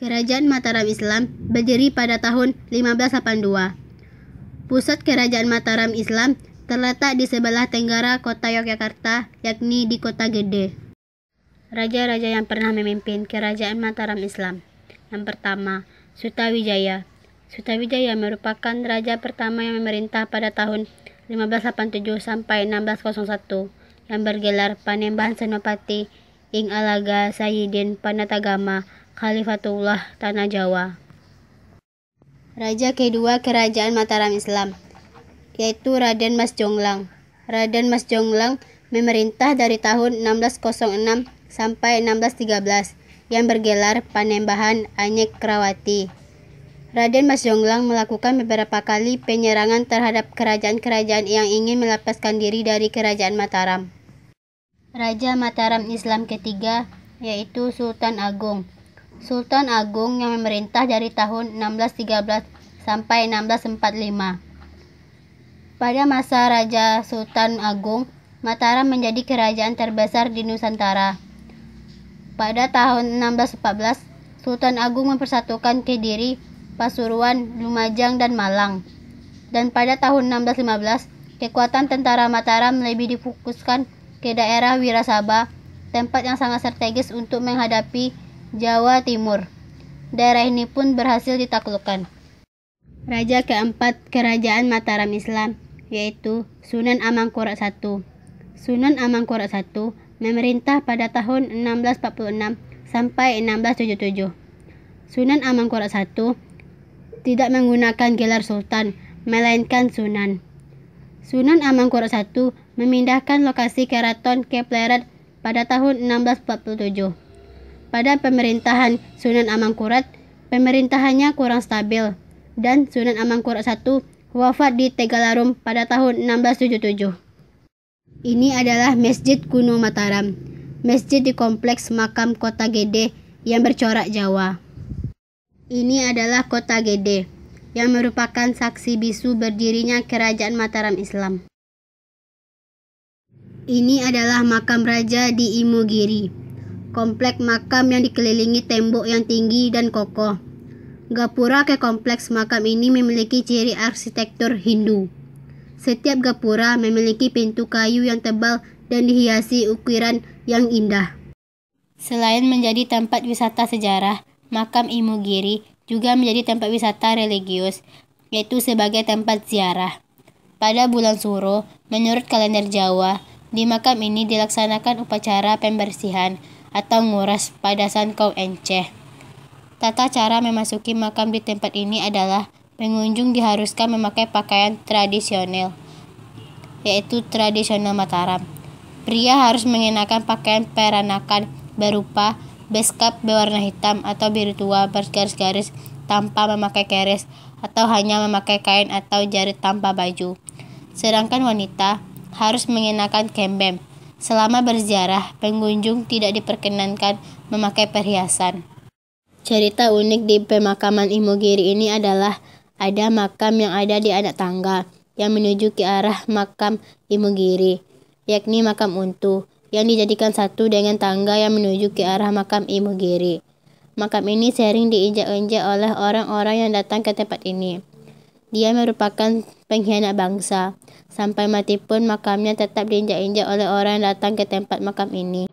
Kerajaan Mataram Islam berdiri pada tahun 1582. Pusat Kerajaan Mataram Islam terletak di sebelah tenggara kota Yogyakarta, yakni di kota Gede. Raja-raja yang pernah memimpin Kerajaan Mataram Islam. Yang pertama, Sutawijaya. Sutawijaya merupakan raja pertama yang memerintah pada tahun 1587 sampai 1601 yang bergelar Panembahan Senopati Ing Alaga Sayyidin Panatagama Khalifatullah Tanah Jawa. Raja kedua kerajaan Mataram Islam, yaitu Raden Mas Jonglang. Raden Mas Jonglang memerintah dari tahun 1606 sampai 1613 yang bergelar Panembahan Anyek Krawati. Raden Mas Jonglang melakukan beberapa kali penyerangan terhadap kerajaan-kerajaan yang ingin melepaskan diri dari kerajaan Mataram. Raja Mataram Islam ketiga yaitu Sultan Agung Sultan Agung yang memerintah dari tahun 1613 sampai 1645. Pada masa Raja Sultan Agung, Mataram menjadi kerajaan terbesar di Nusantara. Pada tahun 1614, Sultan Agung mempersatukan Kediri, Pasuruan, Lumajang, dan Malang. Dan pada tahun 1615, kekuatan tentara Mataram lebih difokuskan ke daerah Wirasaba, tempat yang sangat strategis untuk menghadapi Jawa Timur. Daerah ini pun berhasil ditaklukkan. Raja keempat Kerajaan Mataram Islam, yaitu Sunan Amangkurat I. Sunan Amangkurat I memerintah pada tahun 1646 sampai 1677. Sunan Amangkurat I tidak menggunakan gelar sultan, melainkan sunan. Sunan Amangkurat I memindahkan lokasi keraton ke Pleret pada tahun 1647. Pada pemerintahan Sunan Amangkurat, pemerintahannya kurang stabil dan Sunan Amangkurat I wafat di Tegalarum pada tahun 1677. Ini adalah Masjid Gunung Mataram, masjid di kompleks makam Kota Gede yang bercorak Jawa. Ini adalah Kota Gede yang merupakan saksi bisu berdirinya Kerajaan Mataram Islam. Ini adalah makam raja di Imogiri. Komplek makam yang dikelilingi tembok yang tinggi dan kokoh. Gapura ke kompleks makam ini memiliki ciri arsitektur Hindu. Setiap gapura memiliki pintu kayu yang tebal dan dihiasi ukiran yang indah. Selain menjadi tempat wisata sejarah, makam Imogiri juga menjadi tempat wisata religius, yaitu sebagai tempat ziarah. Pada bulan Suro, menurut kalender Jawa, di makam ini dilaksanakan upacara pembersihan atau nguras pada kaum enceh. Tata cara memasuki makam di tempat ini adalah pengunjung diharuskan memakai pakaian tradisional, yaitu tradisional Mataram. Pria harus mengenakan pakaian peranakan berupa beskap berwarna hitam atau biru tua bergaris-garis tanpa memakai keris atau hanya memakai kain atau jari tanpa baju. Sedangkan wanita harus mengenakan kembem, Selama berziarah, pengunjung tidak diperkenankan memakai perhiasan. Cerita unik di pemakaman Imogiri ini adalah ada makam yang ada di anak tangga yang menuju ke arah makam Imogiri, yakni makam Untu, yang dijadikan satu dengan tangga yang menuju ke arah makam Imogiri. Makam ini sering diinjak-injak oleh orang-orang yang datang ke tempat ini. Dia merupakan pengkhianat bangsa. Sampai mati pun makamnya tetap diinjak-injak oleh orang yang datang ke tempat makam ini.